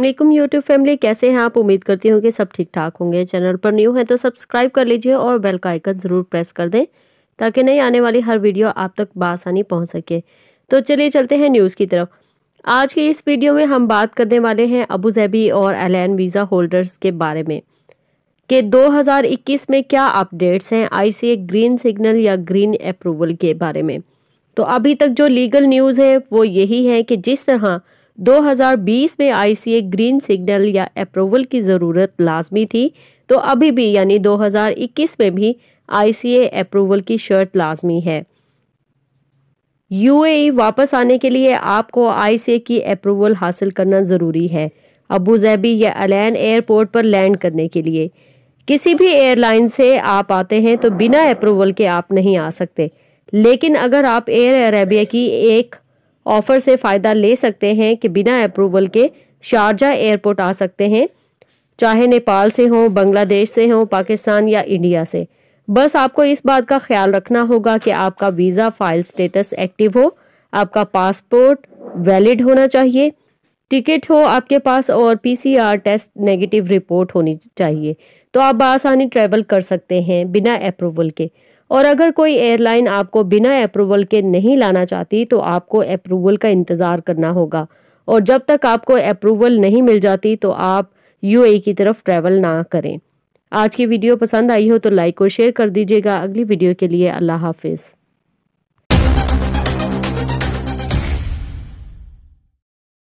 अल्लाम YouTube family कैसे हैं आप उम्मीद करती हूँ कि सब ठीक ठाक होंगे चैनल पर न्यू है तो सब्सक्राइब कर लीजिए और बेल का आइकन ज़रूर प्रेस कर दें ताकि नई आने वाली हर वीडियो आप तक बासानी पहुँच सके तो चलिए चलते हैं न्यूज़ की तरफ आज के इस वीडियो में हम बात करने वाले हैं अबू जैबी और एलैन वीज़ा होल्डर्स के बारे में कि 2021 में क्या अपडेट्स हैं आईसीए ग्रीन सिग्नल या ग्रीन अप्रूवल के बारे में तो अभी तक जो लीगल न्यूज़ है वो यही है कि जिस तरह 2020 में आईसीए ग्रीन सिग्नल या अप्रूवल की ज़रूरत लाजमी थी तो अभी भी यानी 2021 में भी आईसीए अप्रूवल की शर्त लाजमी है यूएई वापस आने के लिए आपको आईसीए की अप्रूवल हासिल करना ज़रूरी है अबू जैबी या अलैन एयरपोर्ट पर लैंड करने के लिए किसी भी एयरलाइन से आप आते हैं तो बिना अप्रूवल के आप नहीं आ सकते लेकिन अगर आप एयर अरेबिया की एक ऑफर से फ़ायदा ले सकते हैं कि बिना अप्रूवल के शारजा एयरपोर्ट आ सकते हैं चाहे नेपाल से हों बांग्लादेश से हों पाकिस्तान या इंडिया से बस आपको इस बात का ख्याल रखना होगा कि आपका वीज़ा फाइल स्टेटस एक्टिव हो आपका पासपोर्ट वैलिड होना चाहिए टिकट हो आपके पास और पीसीआर टेस्ट नेगेटिव रिपोर्ट होनी चाहिए तो आप आसानी ट्रैवल कर सकते हैं बिना अप्रूवल के और अगर कोई एयरलाइन आपको बिना अप्रूवल के नहीं लाना चाहती तो आपको अप्रूवल का इंतज़ार करना होगा और जब तक आपको अप्रूवल नहीं मिल जाती तो आप यू की तरफ ट्रैवल ना करें आज की वीडियो पसंद आई हो तो लाइक और शेयर कर दीजिएगा अगली वीडियो के लिए अल्लाह हाफिज़